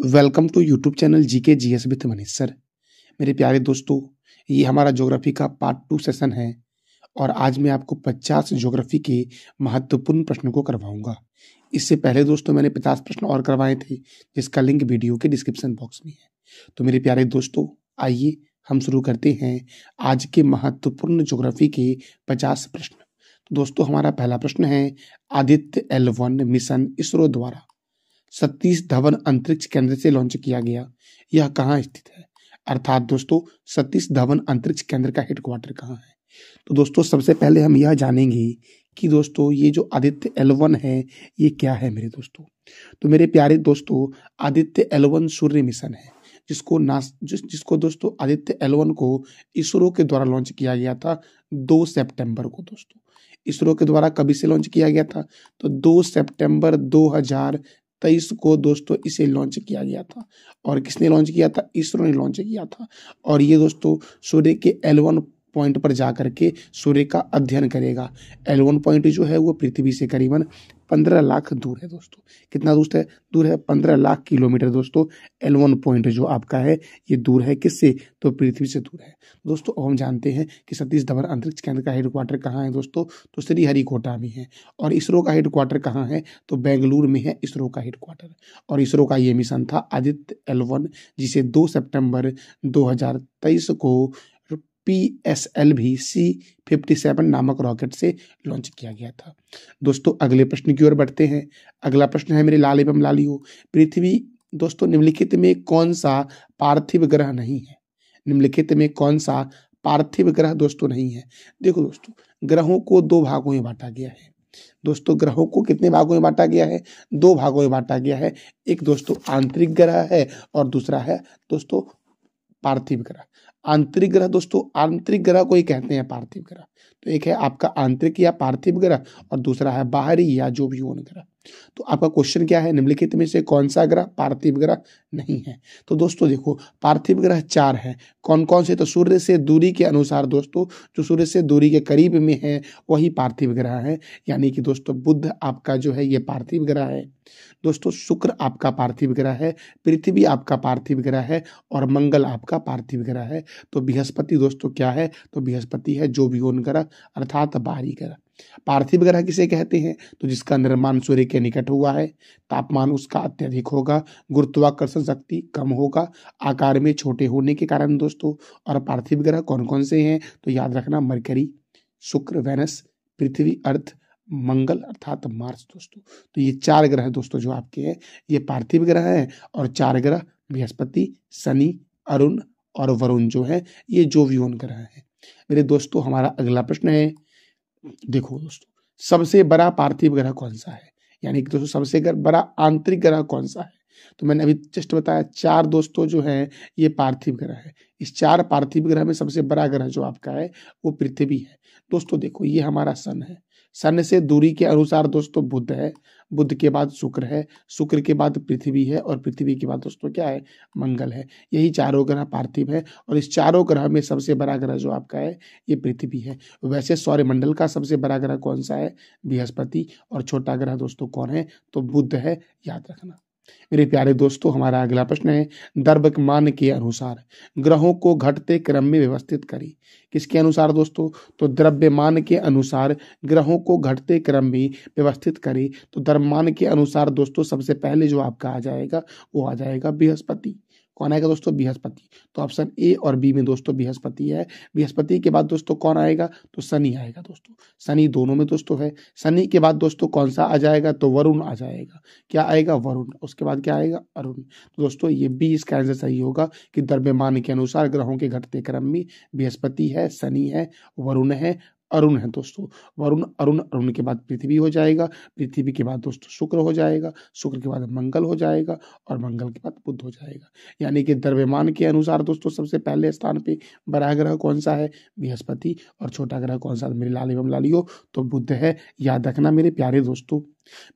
welcome to YouTube channel G K G S with Manish sir मेरे प्यारे दोस्तों ये हमारा ज्योग्राफी का पार्ट टू सेशन है और आज मैं आपको 50 ज्योग्राफी के महत्वपूर्ण प्रश्नों को करवाऊंगा इससे पहले दोस्तों मैंने 50 प्रश्न और करवाए थे जिसका लिंक वीडियो के डिस्क्रिप्शन बॉक्स में है तो मेरे प्यारे दोस्तों आइए हम शुरू करते हैं आज के महत्वपूर्ण ज्योग्राफी के पचास प्रश्न तो दोस्तों हमारा पहला प्रश्न है आदित्य एल मिशन इसरो द्वारा सतीश धवन अंतरिक्ष केंद्र से लॉन्च किया गया यह कहाँ स्थित है अर्थात दोस्तों सतीश धवन अंतरिक्ष केंद्र का हेडक्वार्टर कहाँ है तो दोस्तों सबसे पहले हम यह जानेंगे कि दोस्तों ये जो आदित्य एल वन है ये क्या है मेरे दोस्तों तो मेरे प्यारे दोस्तों आदित्य एल वन सूर्य मिशन है जिसको नास जिस जिसको दोस्तों आदित्य एल वन को इसरो के द्वारा लॉन्च किया गया था दो सितंबर को दोस्तों इसरो के द्वारा कभी से लॉन्च किया गया था तो दो सितंबर 2000 तेईस तो को दोस्तों इसे लॉन्च किया गया था और किसने लॉन्च किया था इसरो ने लॉन्च किया था और ये दोस्तों सूर्य के एलवन पॉइंट पर जा करके सूर्य का अध्ययन करेगा एलवन पॉइंट जो है वो पृथ्वी से करीबन पंद्रह लाख दूर है दोस्तों कितना दूर है दूर है पंद्रह लाख किलोमीटर दोस्तों एलवन पॉइंट जो आपका है ये दूर है किससे तो पृथ्वी से दूर है तो दोस्तों अब हम जानते हैं कि सतीश धवन अंतरिक्ष केंद्र का हेडक्वार्टर कहाँ है दोस्तों तो श्रीहरिकोटा में है और इसरो का हेडक्वार्टर कहाँ है तो बेंगलुरु में है इसरो का हेडक्वार्टर और इसरो का ये मिशन था आदित्य एलवन जिसे दो सेप्टेम्बर दो को पी एस एल भी सी फिफ्टी सेवन नामक रॉकेट से लॉन्च किया गया था दोस्तों अगले प्रश्न की ओर बढ़ते हैं अगला प्रश्न है मेरे लाल एवं हो पृथ्वी दोस्तों निम्नलिखित में कौन सा पार्थिव ग्रह नहीं है निम्नलिखित में कौन सा पार्थिव ग्रह दोस्तों नहीं है देखो दोस्तों ग्रहों को दो भागों में बांटा गया है दोस्तों ग्रहों को कितने भागों में बांटा गया है दो भागों में बांटा गया है एक दोस्तों आंतरिक ग्रह है और दूसरा है दोस्तों पार्थिव ग्रह आंतरिक ग्रह दोस्तों आंतरिक ग्रह को ही कहते हैं पार्थिव ग्रह तो एक है आपका आंतरिक या पार्थिव ग्रह और दूसरा है बाहरी या जो भी ग्रह तो आपका क्वेश्चन क्या है निम्नलिखित में से कौन सा ग्रह पार्थिव ग्रह नहीं है तो दोस्तों देखो पार्थिव ग्रह चार है कौन कौन से तो सूर्य से दूरी के अनुसार दोस्तों जो सूर्य से दूरी के करीब में है वही पार्थिव ग्रह है यानी कि दोस्तों बुद्ध आपका जो है ये पार्थिव ग्रह है दोस्तों शुक्र आपका पार्थिव ग्रह है पृथ्वी आपका पार्थिव ग्रह है और मंगल आपका पार्थिव ग्रह है तो बृहस्पति दोस्तों क्या है तो बृहस्पति है जो भी ग्रह अर्थात बाहरी ग्रह पार्थिव ग्रह किसे कहते हैं तो जिसका निर्माण सूर्य के निकट हुआ है तापमान उसका अत्यधिक होगा गुरुत्वाकर्षण शक्ति कम होगा आकार में छोटे होने के कारण दोस्तों और पार्थिव ग्रह कौन कौन से हैं तो याद रखना मरकरी शुक्र वेनस पृथ्वी अर्थ मंगल अर्थात मार्स दोस्तों तो ये चार ग्रह दोस्तों जो आपके हैं ये पार्थिव ग्रह हैं और चार ग्रह बृहस्पति शनि अरुण और वरुण जो है ये जो भी ग्रह हैं मेरे दोस्तों हमारा अगला प्रश्न है देखो दोस्तों सबसे बड़ा पार्थिव ग्रह कौन सा है यानी कि दोस्तों सबसे बड़ा आंतरिक ग्रह कौन सा है तो मैंने अभी जस्ट बताया चार दोस्तों जो है ये पार्थिव ग्रह है इस चार पार्थिव ग्रह में सबसे बड़ा ग्रह जो आपका है वो पृथ्वी है दोस्तों देखो ये हमारा सन है सन से दूरी के अनुसार दोस्तों बुद्ध है बुद्ध के बाद शुक्र है शुक्र के बाद पृथ्वी है और पृथ्वी के बाद दोस्तों क्या है मंगल है यही चारों ग्रह पार्थिव है और इस चारों ग्रह में सबसे बड़ा ग्रह जो आपका है ये पृथ्वी है वैसे सौर्यमंडल का सबसे बड़ा ग्रह कौन सा है बृहस्पति और छोटा ग्रह दोस्तों कौन है तो बुद्ध है याद रखना मेरे प्यारे दोस्तों हमारा अगला प्रश्न है दर्भक मान के अनुसार ग्रहों को घटते क्रम में व्यवस्थित करें किसके अनुसार दोस्तों तो द्रव्यमान के अनुसार ग्रहों को घटते क्रम में व्यवस्थित करें तो द्रव्यमान के अनुसार दोस्तों सबसे पहले जो आपका आ जाएगा वो आ जाएगा बृहस्पति कौन आएगा दोस्तों बृहस्पति तो ऑप्शन ए और बी में दोस्तों बृहस्पति है बृहस्पति के बाद दोस्तों कौन आएगा तो शनि आएगा दोस्तों शनि दोनों में दोस्तों है शनि के बाद दोस्तों कौन सा आ जाएगा तो वरुण आ जाएगा क्या आएगा वरुण उसके बाद क्या आएगा अरुण तो दोस्तों ये बी इसका आंसर सही होगा कि द्रव्यमान के अनुसार ग्रहों के घटते क्रम में बृहस्पति है शनि है वरुण है अरुण है दोस्तों वरुण अरुण अरुण के बाद पृथ्वी हो जाएगा पृथ्वी के बाद दोस्तों शुक्र हो जाएगा शुक्र के बाद मंगल हो जाएगा और मंगल के बाद बुद्ध हो जाएगा यानी कि द्रव्यमान के अनुसार दोस्तों सबसे पहले स्थान पे बड़ा ग्रह कौन सा है बृहस्पति और छोटा ग्रह कौन सा मेरे लाल एवं लालियो तो बुद्ध है याद रखना मेरे प्यारे दोस्तों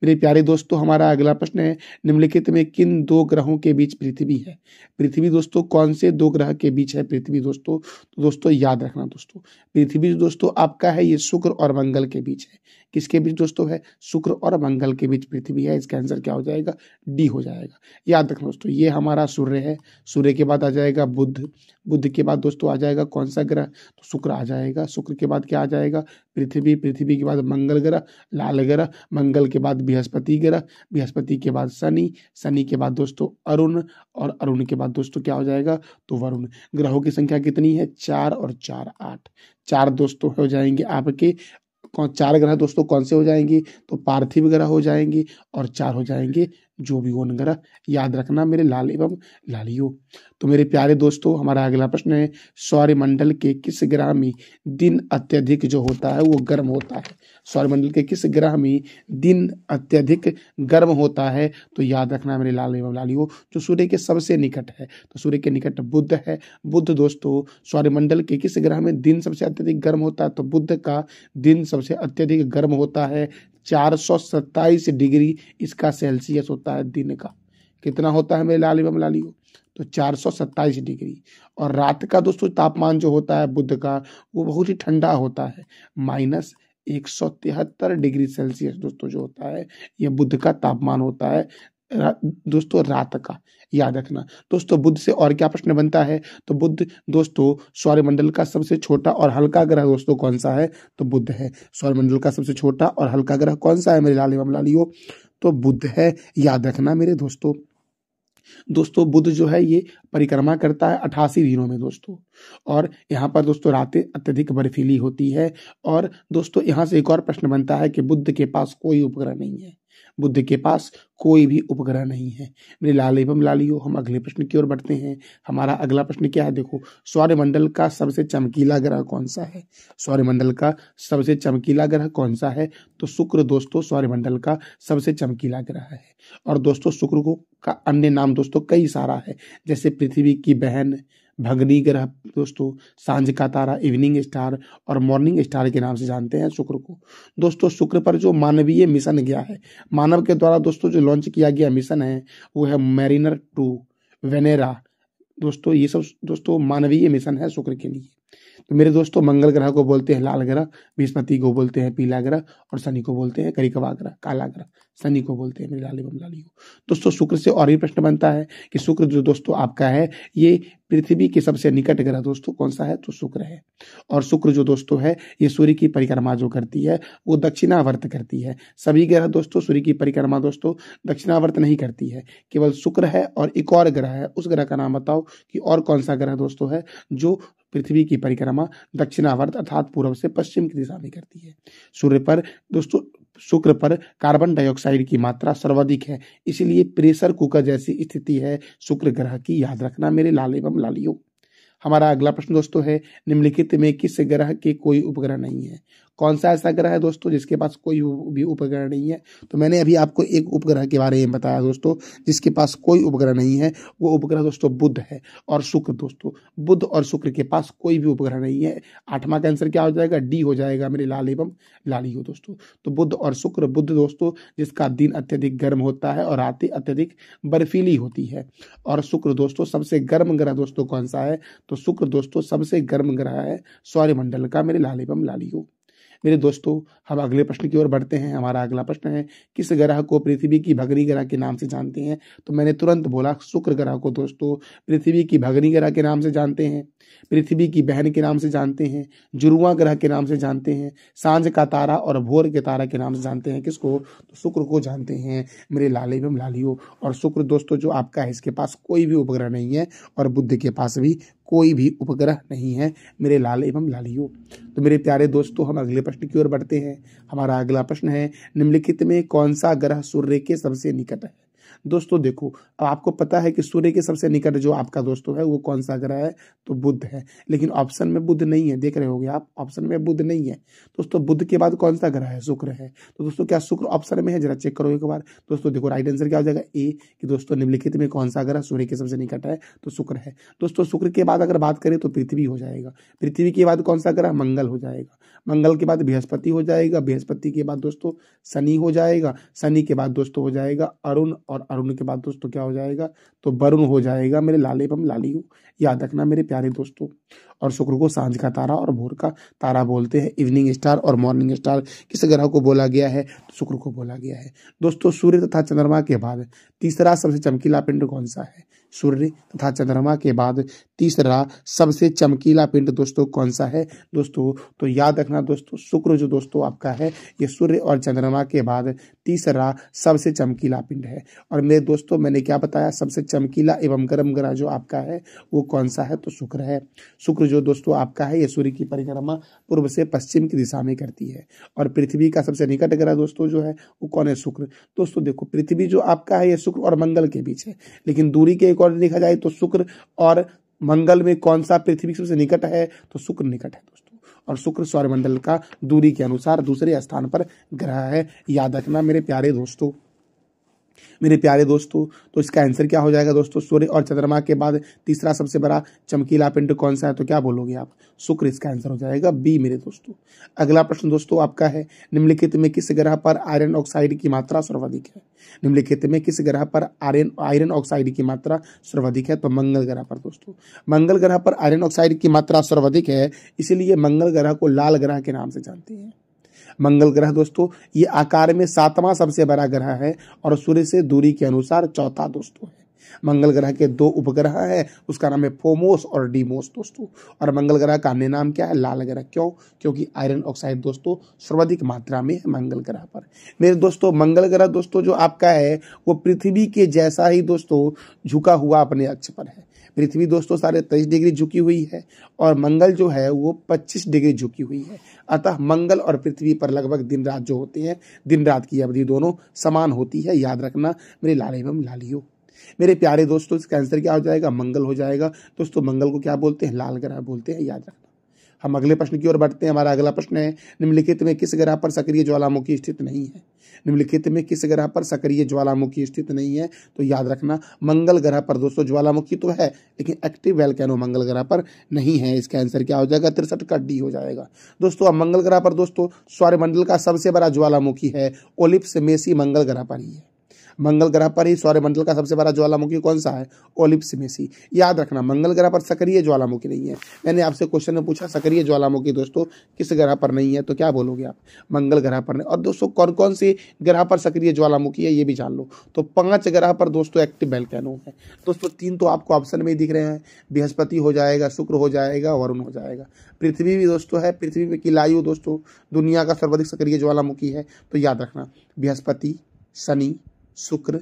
मेरे प्यारे दोस्तों हमारा अगला प्रश्न है निम्नलिखित में किन दो ग्रहों के बीच पृथ्वी है पृथ्वी दोस्तों कौन से दो ग्रह के बीच है पृथ्वी दोस्तों तो दोस्तों याद रखना दोस्तों पृथ्वी दोस्तों आपका है ये शुक्र और मंगल के बीच है किसके बीच दोस्तों है शुक्र और मंगल के बीच पृथ्वी है इसका आंसर क्या हो जाएगा डी हो जाएगा याद रखना दोस्तों ये हमारा सूर्य है सूर्य के बाद आ जाएगा बुद्ध बुद्ध के बाद दोस्तों आ जाएगा कौन सा ग्रह तो शुक्र आ जाएगा शुक्र के बाद क्या आ जाएगा पृथ्वी पृथ्वी के बाद मंगल ग्रह लाल ग्रह मंगल के बाद बृहस्पति ग्रह बृहस्पति के बाद शनि शनि के बाद दोस्तों अरुण और अरुण के बाद दोस्तों क्या हो जाएगा तो वरुण ग्रहों की संख्या कितनी है चार और चार आठ चार दोस्तों हो जाएंगे आपके कौन चार ग्रह दोस्तों कौन से हो जाएंगे तो पार्थिव ग्रह हो जाएंगे और चार हो जाएंगे जो भी हो नगर याद रखना मेरे लाल एवं लालियो तो मेरे प्यारे दोस्तों हमारा अगला प्रश्न है सौर्यमंडल के किस ग्रह में दिन अत्यधिक जो होता है वो गर्म होता है सौरमंडल के किस ग्रह में दिन अत्यधिक गर्म होता है तो याद रखना मेरे लाल एवं लालियो जो सूर्य के सबसे निकट है तो सूर्य के निकट बुद्ध है बुद्ध दोस्तों सौर्यमंडल के किस ग्रह में दिन सबसे अत्यधिक गर्म होता है तो बुद्ध का दिन सबसे अत्यधिक गर्म होता है चार सौ सत्ताईस डिग्री इसका सेल्सियस होता है दिन का कितना होता है मेरे लाल एवं को तो चार सौ सत्ताईस डिग्री और रात का दोस्तों तापमान जो होता है बुध का वो बहुत ही ठंडा होता है माइनस एक सौ तिहत्तर डिग्री सेल्सियस दोस्तों जो होता है ये बुध का तापमान होता है रा, दोस्तों रात का याद रखना दोस्तों बुद्ध से और क्या प्रश्न बनता है तो बुद्ध दोस्तों सौरमंडल का सबसे छोटा और हल्का ग्रह दोस्तों कौन सा है तो बुद्ध है सौरमंडल का सबसे छोटा और हल्का ग्रह कौन सा है मेरे लाल एवं लालियो तो बुद्ध है याद रखना मेरे दोस्तों दोस्तों बुद्ध जो है ये परिक्रमा करता है अठासी दिनों में दोस्तों और यहाँ पर दोस्तों रातें अत्यधिक बर्फीली होती है और दोस्तों यहाँ से एक और प्रश्न बनता है कि बुद्ध के पास कोई उपग्रह नहीं है बुद्ध के पास कोई भी उपग्रह नहीं है मेरे लाल एवं लालियो हम अगले प्रश्न की ओर बढ़ते हैं हमारा अगला प्रश्न क्या है देखो सौर्यमंडल का सबसे चमकीला ग्रह कौन सा है सौर्यमंडल का सबसे चमकीला ग्रह कौन सा है तो शुक्र दोस्तों सौर्यमंडल का सबसे चमकीला ग्रह है और दोस्तों शुक्र को का अन्य नाम दोस्तों कई सारा है जैसे पृथ्वी की बहन भगनी ग्रह दोस्तों सांझ का तारा इवनिंग स्टार और मॉर्निंग स्टार के नाम से जानते हैं शुक्र को दोस्तों शुक्र पर जो मानवीय मिशन गया है मानव के द्वारा दोस्तों जो लॉन्च किया गया मिशन है वो है मैरिनर टू वेनेरा दोस्तों ये सब दोस्तों मानवीय मिशन है शुक्र के लिए तो मेरे दोस्तों मंगल ग्रह को बोलते हैं लाल ग्रह बृहस्पति को बोलते हैं पीला ग्रह और शनि को बोलते हैं करिकवा ग्रह काला ग्रह शनि को बोलते हैं मेरे लाली बम लाली को दोस्तों शुक्र से और भी प्रश्न बनता है कि शुक्र जो दोस्तों आपका है ये पृथ्वी के सबसे निकट ग्रह दोस्तों कौन सा है तो शुक्र है और शुक्र जो दोस्तों है ये सूर्य की परिक्रमा जो करती है वो दक्षिणावर्त करती है सभी ग्रह दोस्तों सूर्य की परिक्रमा दोस्तों दक्षिणावर्त नहीं करती है केवल शुक्र है और एक और ग्रह है उस ग्रह का नाम बताओ कि और कौन सा ग्रह दोस्तों है जो पृथ्वी की परिक्रमा दक्षिणावर्त अर्थात पूर्व से पश्चिम की दिशा में करती है सूर्य पर दोस्तों शुक्र पर कार्बन डाइऑक्साइड की मात्रा सर्वाधिक है इसलिए प्रेशर कुकर जैसी स्थिति है शुक्र ग्रह की याद रखना मेरे लाल एवं लालियों हमारा अगला प्रश्न दोस्तों है निम्नलिखित में किस ग्रह के कोई उपग्रह नहीं है कौन सा ऐसा ग्रह है दोस्तों जिसके पास कोई भी उपग्रह नहीं है तो मैंने अभी आपको एक उपग्रह के बारे में बताया दोस्तों जिसके पास कोई उपग्रह नहीं है वो उपग्रह दोस्तों बुद्ध है और शुक्र दोस्तों बुद्ध और शुक्र के पास कोई भी उपग्रह नहीं है आठवां का आंसर क्या हो जाएगा डी हो जाएगा मेरे लाल एवं लाली हो दोस्तों तो बुद्ध और शुक्र बुद्ध दोस्तों जिसका दिन अत्यधिक गर्म होता है और रातें अत्यधिक बर्फीली होती है और शुक्र दोस्तों सबसे गर्म ग्रह दोस्तों कौन सा है तो शुक्र दोस्तों सबसे गर्म ग्रह है सौर्यमंडल का मेरे लाल एवं लाली हो मेरे दोस्तों हम अगले प्रश्न की ओर बढ़ते हैं हमारा अगला प्रश्न है किस ग्रह को पृथ्वी की भगनी ग्रह के नाम से जानते हैं तो मैंने तुरंत बोला शुक्र ग्रह को दोस्तों पृथ्वी की भगनी ग्रह के नाम से जानते हैं पृथ्वी की बहन के नाम से जानते हैं जुड़वा ग्रह के नाम से जानते हैं सांझ का तारा और भोर के तारा के नाम से जानते हैं किसको तो शुक्र को जानते हैं मेरे लाले एवं लालियो और शुक्र दोस्तों जो आपका है इसके पास कोई भी उपग्रह नहीं है और बुद्ध के पास भी कोई भी उपग्रह नहीं है मेरे लाल एवं लालियो तो मेरे प्यारे दोस्तों हम अगले प्रश्न की ओर बढ़ते हैं हमारा अगला प्रश्न है निम्नलिखित में कौन सा ग्रह सूर्य के सबसे निकट है दोस्तों देखो आपको पता है कि सूर्य के सबसे निकट जो आपका दोस्तों है वो कौन सा ग्रह है तो बुद्ध है लेकिन ऑप्शन में बुद्ध नहीं है देख रहे होगे आप ऑप्शन में बुद्ध नहीं है दोस्तों बुद्ध के बाद कौन सा ग्रह है शुक्र है तो दोस्तों क्या शुक्र ऑप्शन में है जरा चेक करो एक बार दोस्तों देखो राइट आंसर क्या हो जाएगा ए कि दोस्तों निम्नलिखित में कौन सा ग्रह सूर्य के सबसे निकट है तो शुक्र है दोस्तों शुक्र के बाद अगर बात करें तो पृथ्वी हो जाएगा पृथ्वी के बाद कौन सा ग्रह मंगल हो जाएगा मंगल के बाद बृहस्पति हो जाएगा बृहस्पति के बाद दोस्तों शनि हो जाएगा शनि के बाद दोस्तों हो जाएगा अरुण और अरुण के बाद दोस्तों क्या हो जाएगा तो वरुण हो जाएगा मेरे लाले पम लाली हो याद रखना मेरे प्यारे दोस्तों और शुक्र को सांझ का तारा और भोर का तारा बोलते हैं इवनिंग स्टार और मॉर्निंग स्टार किस ग्रह को बोला गया है तो शुक्र को बोला गया है दोस्तों सूर्य तथा चंद्रमा के बाद तीसरा सबसे चमकीला पिंड कौन सा है सूर्य तथा चंद्रमा के बाद तीसरा सबसे चमकीला पिंड दोस्तों कौन सा है दोस्तों तो याद रखना दोस्तों शुक्र जो दोस्तों आपका है ये सूर्य और चंद्रमा के बाद तीसरा सबसे चमकीला पिंड है और मेरे दोस्तों मैंने क्या बताया सबसे चमकीला एवं गर्म ग्रह जो आपका है वो कौन सा है तो शुक्र है शुक्र जो दोस्तों आपका है ये सूर्य की परिक्रमा पूर्व से पश्चिम की दिशा में करती है और पृथ्वी का सबसे निकट ग्रह दोस्तों जो है वो कौन है शुक्र दोस्तों देखो पृथ्वी जो आपका है ये शुक्र और मंगल के बीच है लेकिन दूरी के अकॉर्डिंग देखा जाए तो शुक्र और मंगल में कौन सा पृथ्वी सबसे निकट है तो शुक्र निकट है दोस्तों और शुक्र सौरमंडल का दूरी के अनुसार दूसरे स्थान पर ग्रह है याद रखना मेरे प्यारे दोस्तों मेरे प्यारे दोस्तों तो इसका आंसर क्या हो जाएगा दोस्तों सूर्य और चंद्रमा के बाद तीसरा सबसे बड़ा चमकीला पिंड कौन सा है तो क्या बोलोगे आप शुक्र इसका आंसर हो जाएगा बी मेरे दोस्तों अगला प्रश्न दोस्तों आपका है निम्नलिखित में किस ग्रह पर आयरन ऑक्साइड की मात्रा सर्वाधिक है निम्नलिखित में किस ग्रह पर आयरन आयरन ऑक्साइड की मात्रा सर्वाधिक है तो मंगल ग्रह पर दोस्तों मंगल ग्रह पर आयरन ऑक्साइड की मात्रा सर्वाधिक है इसीलिए मंगल ग्रह को लाल ग्रह के नाम से जानते हैं मंगल ग्रह दोस्तों ये आकार में सातवां सबसे बड़ा ग्रह है और सूर्य से दूरी के अनुसार चौथा दोस्तों है मंगल ग्रह के दो उपग्रह हैं उसका नाम है फोमोस और डीमोस दोस्तों और मंगल ग्रह का अन्य नाम क्या है लाल ग्रह क्यों क्योंकि आयरन ऑक्साइड दोस्तों सर्वाधिक मात्रा में है मंगल ग्रह पर मेरे दोस्तों मंगल ग्रह दोस्तों जो आपका है वो पृथ्वी के जैसा ही दोस्तों झुका हुआ अपने अक्ष पर है पृथ्वी दोस्तों सारे तेईस डिग्री झुकी हुई है और मंगल जो है वो पच्चीस डिग्री झुकी हुई है अतः मंगल और पृथ्वी पर लगभग दिन रात जो होते हैं दिन रात की अवधि दोनों समान होती है याद रखना मेरे लाले एवं लालियो मेरे प्यारे दोस्तों इसका कैंसर क्या हो जाएगा मंगल हो जाएगा दोस्तों मंगल को क्या बोलते हैं लाल ग्रह बोलते हैं याद रखना हम अगले प्रश्न की ओर बढ़ते हैं हमारा अगला प्रश्न है निम्नलिखित में किस ग्रह पर सक्रिय ज्वालामुखी स्थित नहीं है निम्नलिखित में किस ग्रह पर सक्रिय ज्वालामुखी स्थित नहीं है तो याद रखना मंगल ग्रह पर दोस्तों ज्वालामुखी तो है लेकिन एक्टिव वेलकैनो मंगल ग्रह पर नहीं है इसका आंसर क्या हो जाएगा तिरसठ का डी हो जाएगा दोस्तों अब मंगल ग्रह पर दोस्तों सौर्यमंडल का सबसे बड़ा ज्वालामुखी है ओलिप्स मेसी मंगल ग्रह पर ही है मंगल ग्रह पर ही सौर्यमंडल का सबसे बड़ा ज्वालामुखी कौन सा है ओलिप्स मेसी याद रखना मंगल ग्रह पर सक्रिय ज्वालामुखी नहीं है मैंने आपसे क्वेश्चन में पूछा सक्रिय ज्वालामुखी दोस्तों किस ग्रह पर नहीं है तो क्या बोलोगे आप मंगल ग्रह पर नहीं और दोस्तों कौन कौन से ग्रह पर सक्रिय ज्वालामुखी है ये भी जान लो तो पाँच ग्रह पर दोस्तों एक्टिव वेलकैनो है दोस्तों तीन तो आपको ऑप्शन में ही दिख रहे हैं बृहस्पति हो जाएगा शुक्र हो जाएगा वरुण हो जाएगा पृथ्वी भी दोस्तों है पृथ्वी में किलायु दोस्तों दुनिया का सर्वाधिक सक्रिय ज्वालामुखी है तो याद रखना बृहस्पति शनि शुक्र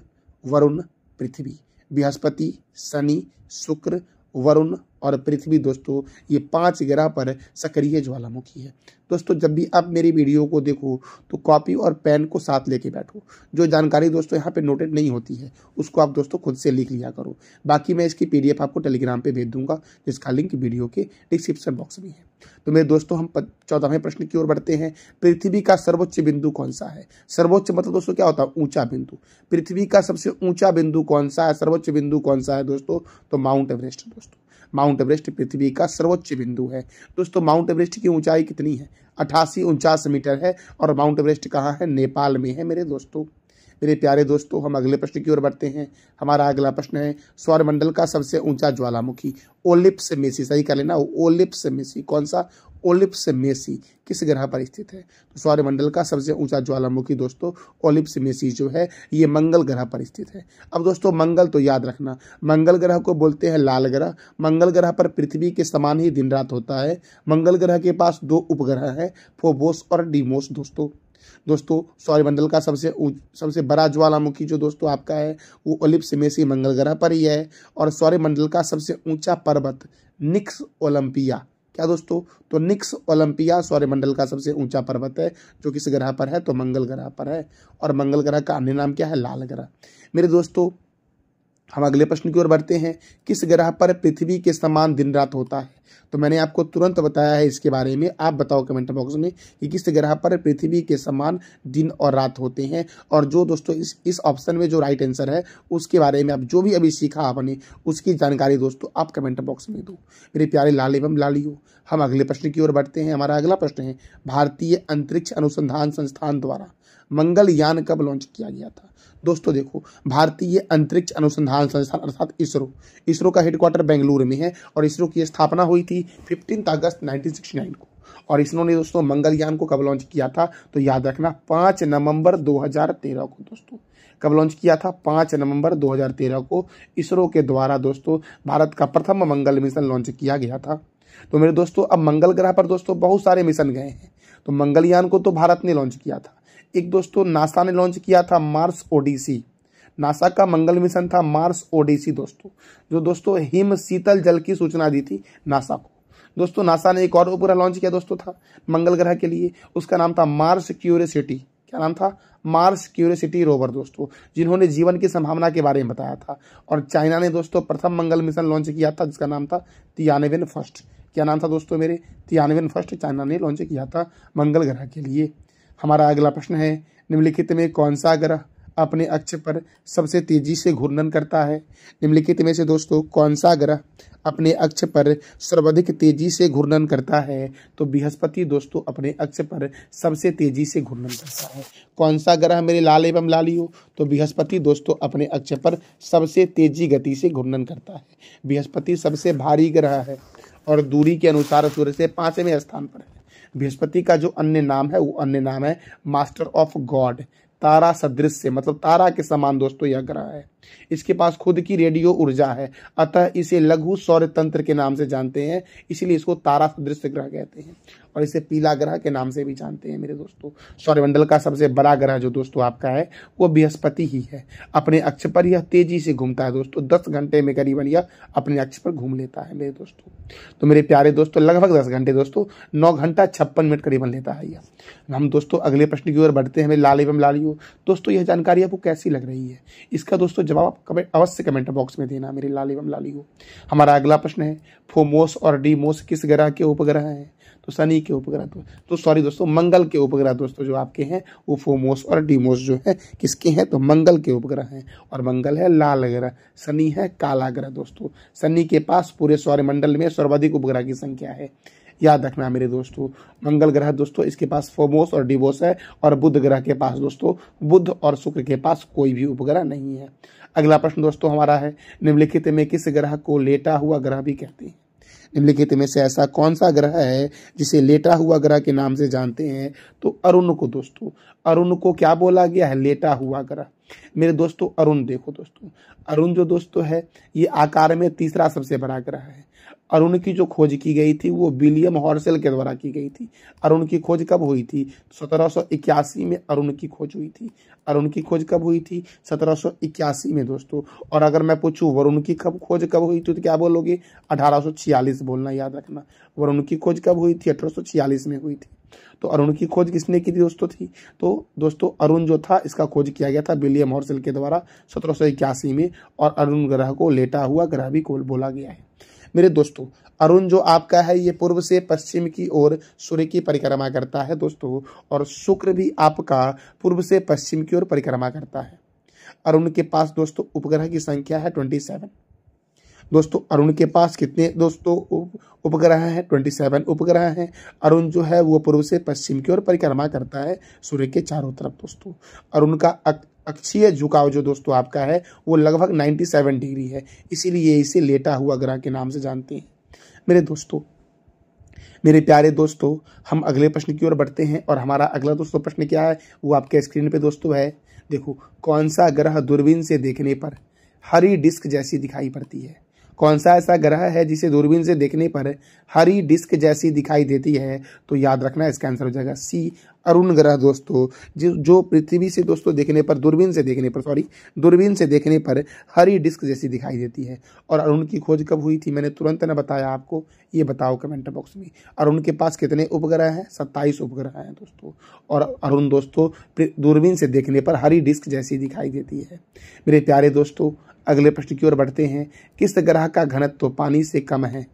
वरुण पृथ्वी बृहस्पति शनि शुक्र वरुण और पृथ्वी दोस्तों ये पांच ग्रह पर सक्रिय ज्वालामुखी है दोस्तों जब भी आप मेरी वीडियो को देखो तो कॉपी और पेन को साथ लेके बैठो जो जानकारी दोस्तों यहाँ पे नोटेड नहीं होती है उसको आप दोस्तों खुद से लिख लिया करो बाकी मैं इसकी पीडीएफ आपको टेलीग्राम पे भेज दूंगा जिसका लिंक वीडियो के डिस्क्रिप्शन बॉक्स में है तो मेरे दोस्तों हम चौदहवें प्रश्न की ओर बढ़ते हैं पृथ्वी का सर्वोच्च बिंदु कौन सा है सर्वोच्च मतलब दोस्तों क्या होता है ऊंचा बिंदु पृथ्वी का सबसे ऊंचा बिंदु कौन सा है सर्वोच्च बिंदु कौन सा है दोस्तों तो माउंट एवरेस्ट दोस्तों माउंट एवरेस्ट पृथ्वी का सर्वोच्च बिंदु है दोस्तों माउंट एवरेस्ट की ऊंचाई कितनी है अठासी उनचास मीटर है और माउंट एवरेस्ट कहाँ है नेपाल में है मेरे दोस्तों मेरे प्यारे दोस्तों हम अगले प्रश्न की ओर बढ़ते हैं हमारा अगला प्रश्न है सौरमंडल का सबसे ऊंचा ज्वालामुखी ओलिप्स मेसी सही कर लेना ओलिप्स मेसी कौन सा ओलिप्स मेसी किस ग्रह पर स्थित है तो सौर्यमंडल का सबसे ऊंचा ज्वालामुखी दोस्तों ओलिप्स मेसी जो है ये मंगल ग्रह पर स्थित है अब दोस्तों मंगल तो याद रखना मंगल ग्रह को बोलते हैं लाल ग्रह मंगल ग्रह पर पृथ्वी के समान ही दिन रात होता है मंगल ग्रह के पास दो उपग्रह हैं फोबोस और डीमोस दोस्तों दोस्तों सौरमंडल का सबसे सबसे बड़ा ज्वालामुखी जो दोस्तों आपका है वो ओलिप्स मेसी मंगल ग्रह पर ही है और सौरमंडल का सबसे ऊंचा पर्वत निक्स ओलंपिया क्या दोस्तों तो निक्स ओलंपिया सौर्यमंडल का सबसे ऊंचा पर्वत है जो किस ग्रह पर है तो मंगल ग्रह पर है और मंगल ग्रह का अन्य नाम क्या है लाल ग्रह मेरे दोस्तों हम अगले प्रश्न की ओर बढ़ते हैं किस ग्रह पर पृथ्वी के समान दिन रात होता है तो मैंने आपको तुरंत बताया है इसके बारे में आप बताओ कमेंट बॉक्स में कि किस ग्रह पर पृथ्वी के समान दिन और रात होते हैं और जो दोस्तों इस इस ऑप्शन में जो राइट आंसर है उसके बारे में आप जो भी अभी सीखा आपने उसकी जानकारी दोस्तों आप कमेंट बॉक्स में दो मेरे प्यारे लाल एवं लालियो हम अगले प्रश्न की ओर बढ़ते हैं हमारा अगला प्रश्न है भारतीय अंतरिक्ष अनुसंधान संस्थान द्वारा मंगल यान कब लॉन्च किया गया था दोस्तों देखो भारतीय अंतरिक्ष अनुसंधान संस्थान अर्थात इसरो इसरो का हेडक्वार्टर बेंगलुरु में है और इसरो की स्थापना हुई थी फिफ्टीन अगस्त नाइनटीन को और इसरो ने दोस्तों मंगलयान को कब लॉन्च किया था तो याद रखना पाँच नवंबर 2013 को दोस्तों कब लॉन्च किया था पाँच नवंबर 2013 को इसरो के द्वारा दोस्तों भारत का प्रथम मंगल मिशन लॉन्च किया गया था तो मेरे दोस्तों अब मंगल ग्रह पर दोस्तों बहुत सारे मिशन गए हैं तो मंगलयान को तो भारत ने लॉन्च किया था एक दोस्तों नासा ने लॉन्च किया था मार्स ओडिसी नासा का मंगल मिशन था मार्स ओडिसी दोस्तों जो दोस्तों हिम शीतल जल की सूचना दी थी नासा को दोस्तों नासा ने एक और उपग्रह लॉन्च किया दोस्तों था मंगल ग्रह के लिए उसका नाम था मार्स क्यूरियसिटी क्या नाम था मार्स क्यूरियसिटी रोवर दोस्तों जिन्होंने जीवन की संभावना के बारे में बताया था और चाइना ने दोस्तों प्रथम मंगल मिशन लॉन्च किया था जिसका नाम था तियानवेन फर्स्ट क्या नाम था दोस्तों मेरे तियानवेन फर्स्ट चाइना ने लॉन्च किया था मंगल ग्रह के लिए हमारा अगला प्रश्न है निम्नलिखित में कौन सा ग्रह अपने अक्ष पर सबसे तेजी से घूर्णन करता है निम्नलिखित में से दोस्तों कौन सा ग्रह अपने अक्ष पर सर्वाधिक तेजी से घूर्णन करता है तो बृहस्पति दोस्तों अपने अक्ष पर सबसे तेजी से घूर्णन करता है कौन सा ग्रह मेरे लाल एवं लाली हो तो बृहस्पति दोस्तों अपने अक्ष पर सबसे तेजी गति से घूर्णन करता है बृहस्पति सबसे भारी ग्रह है और दूरी के अनुसार सूर्य से पांचवें स्थान पर है बृहस्पति का जो अन्य नाम है वो अन्य नाम है मास्टर ऑफ गॉड तारा सदृश मतलब तारा के समान दोस्तों यह ग्रह है इसके पास खुद की रेडियो ऊर्जा है अतः इसे लघु सौर्य तंत्र के नाम से जानते हैं इसलिए इसको तारा सदृश ग्रह कहते हैं और इसे पीला ग्रह के नाम से भी जानते हैं मेरे दोस्तों सौरमंडल का सबसे बड़ा ग्रह जो दोस्तों आपका है वो बृहस्पति ही है अपने अक्ष पर यह तेजी से घूमता है दोस्तों दस घंटे में करीबन यह अपने अक्ष पर घूम लेता है मेरे दोस्तों तो मेरे प्यारे दोस्तों लगभग दस घंटे दोस्तों नौ घंटा छप्पन मिनट करीबन लेता है यह हम दोस्तों अगले प्रश्न की ओर बढ़ते हैं लाल एवं लालियो दोस्तों यह जानकारी आपको कैसी लग रही है इसका दोस्तों जवाब आप कमेंट अवश्य कमेंट बॉक्स में देना मेरे लाल एवं लालियो हमारा अगला प्रश्न है फोमोस और डीमोस किस ग्रह के उपग्रह हैं तो शनि के उपग्रह तो सॉरी तो दोस्तों मंगल के उपग्रह दोस्तों जो आपके हैं वो फोमोस और डीमोस जो है किसके हैं तो मंगल के उपग्रह हैं और मंगल है लाल ग्रह शनि है काला ग्रह दोस्तों शनि के पास पूरे सौर्यमंडल में सर्वाधिक उपग्रह की संख्या है याद रखना मेरे दोस्तों मंगल ग्रह दोस्तों इसके पास फोमोस और डिवोस है और बुध ग्रह के पास दोस्तों बुध और शुक्र के पास कोई भी उपग्रह नहीं है अगला प्रश्न दोस्तों हमारा है निम्नलिखित में किस ग्रह को लेटा हुआ ग्रह भी कहते हैं निम्नलिखित में से ऐसा कौन सा ग्रह है जिसे लेटा हुआ ग्रह के नाम से जानते हैं तो अरुण को दोस्तों अरुण को क्या बोला गया है लेटा हुआ ग्रह मेरे दोस्तों अरुण देखो दोस्तों अरुण जो दोस्तों है ये आकार में तीसरा सबसे बड़ा ग्रह है और उनकी जो खोज की गई थी वो विलियम हॉर्सेल के द्वारा की गई थी और उनकी खोज कब हुई थी 1781 में अरुण की खोज हुई थी अरुण की खोज कब हुई थी 1781 में दोस्तों और अगर मैं पूछूं वरुण की कब खोज कब हुई थी तो क्या बोलोगे 1846 बोलना याद रखना वरुण की खोज कब हुई थी अठारह में हुई थी तो अरुण की खोज किसने की थी दोस्तों थी तो दोस्तों अरुण जो था इसका खोज किया गया था विलियम हॉर्सेल के द्वारा सत्रह में और अरुण ग्रह को लेटा हुआ ग्रह भी बोला गया है मेरे दोस्तों अरुण जो आपका है ये पूर्व से पश्चिम की ओर सूर्य की परिक्रमा करता है दोस्तों और शुक्र भी आपका पूर्व से पश्चिम की ओर परिक्रमा करता है अरुण के पास दोस्तों उपग्रह की संख्या है ट्वेंटी सेवन दोस्तों अरुण के पास कितने दोस्तों उपग्रह हैं ट्वेंटी सेवन उपग्रह हैं अरुण जो है वो पूर्व से पश्चिम की ओर परिक्रमा करता है सूर्य के चारों तरफ दोस्तों अरुण का अक्षीय झुकाव जो दोस्तों आपका है वो लगभग 97 डिग्री है इसीलिए इसे लेटा हुआ ग्रह के नाम से जानते हैं मेरे दोस्तों मेरे प्यारे दोस्तों हम अगले प्रश्न की ओर बढ़ते हैं और हमारा अगला दोस्तों प्रश्न क्या है वो आपके स्क्रीन पे दोस्तों है देखो कौन सा ग्रह दूरबीन से देखने पर हरी डिस्क जैसी दिखाई पड़ती है कौन सा ऐसा ग्रह है जिसे दूरबीन से देखने पर हरी डिस्क जैसी दिखाई देती है तो याद रखना इसका आंसर हो जाएगा सी अरुण ग्रह दोस्तों जो जो पृथ्वी से दोस्तों देखने पर दूरबीन से देखने पर सॉरी दूरबीन से देखने पर हरी डिस्क जैसी दिखाई देती है और अरुण की खोज कब हुई थी मैंने तुरंत ना बताया आपको ये बताओ कमेंट बॉक्स में अरुण के पास कितने उपग्रह हैं सत्ताईस उपग्रह हैं दोस्तों और अरुण दोस्तों दूरबीन से देखने पर हरी डिस्क जैसी दिखाई देती है मेरे प्यारे दोस्तों अगले प्रश्न की ओर बढ़ते हैं किस ग्रह का घनत्व तो पानी से कम है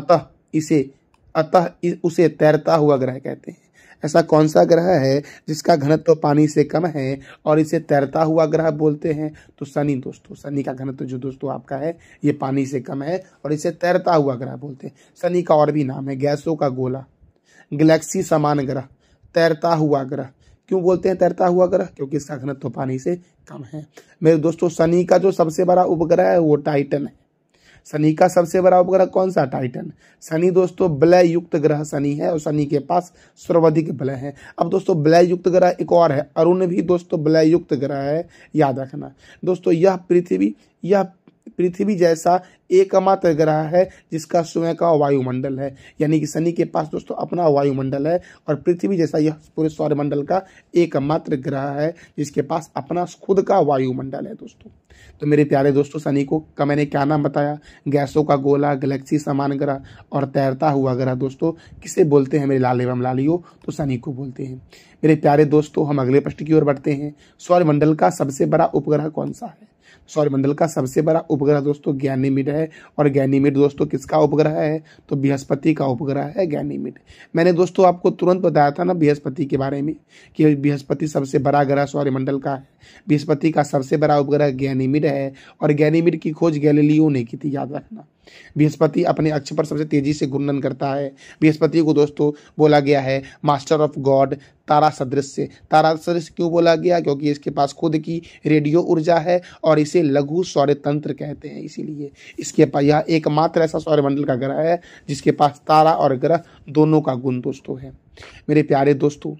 अतः इसे अतः उसे तैरता हुआ ग्रह कहते हैं ऐसा कौन सा ग्रह है जिसका घनत्व तो पानी से कम है और इसे तैरता हुआ ग्रह बोलते हैं तो शनि दोस्तों शनि का घनत्व तो जो दोस्तों आपका है ये पानी से कम है और इसे तैरता हुआ ग्रह बोलते हैं शनि का और भी नाम है गैसों का गोला गलेक्सी समान ग्रह तैरता हुआ ग्रह क्यों बोलते हैं तैरता हुआ ग्रह क्योंकि इसका घनत्व तो पानी से कम है मेरे दोस्तों शनि का जो सबसे बड़ा उपग्रह है वो टाइटन है शनि का सबसे बड़ा उपग्रह कौन सा टाइटन शनि दोस्तों बलय युक्त ग्रह शनि है और शनि के पास सर्वाधिक बलय है अब दोस्तों बलय युक्त ग्रह एक और है अरुण भी दोस्तों बलय युक्त ग्रह है याद रखना दोस्तों यह पृथ्वी यह पृथ्वी जैसा एकमात्र ग्रह है जिसका स्वयं का वायुमंडल है यानी कि शनि के पास दोस्तों अपना वायुमंडल है और पृथ्वी जैसा यह पूरे सौरमंडल का एकमात्र ग्रह है जिसके पास अपना खुद का वायुमंडल है दोस्तों तो मेरे प्यारे दोस्तों शनि को का मैंने क्या नाम बताया गैसों का गोला गैलेक्सी समान ग्रह और तैरता हुआ ग्रह दोस्तों किसे बोलते हैं मेरे लाल एवं लालियो तो शनि को बोलते हैं मेरे प्यारे दोस्तों हम अगले प्रश्न की ओर बढ़ते हैं सौरमंडल का सबसे बड़ा उपग्रह कौन सा है सौरमंडल का सबसे बड़ा उपग्रह दोस्तों ज्ञानीमिट है और ज्ञानीमिट दोस्तों किसका उपग्रह है तो बृहस्पति का उपग्रह है ज्ञानीमिट मैंने दोस्तों आपको तुरंत बताया था ना बृहस्पति के बारे में कि बृहस्पति सबसे बड़ा ग्रह सौरमंडल का है बृहस्पति का सबसे बड़ा उपग्रह ज्ञानीमिट है और ज्ञानीमिट की खोज गैलीलियो ने की थी याद रखना बृहस्पति अपने अक्ष पर सबसे तेजी से घूर्णन करता है बृहस्पति को दोस्तों बोला गया है मास्टर ऑफ गॉड तारा सदृश्य तारा सदृश क्यों बोला गया क्योंकि इसके पास खुद की रेडियो ऊर्जा है और इसे लघु सौर्य तंत्र कहते हैं इसीलिए इसके पास यह एकमात्र ऐसा सौर्यमंडल का ग्रह है जिसके पास तारा और ग्रह दोनों का गुण दोस्तों है मेरे प्यारे दोस्तों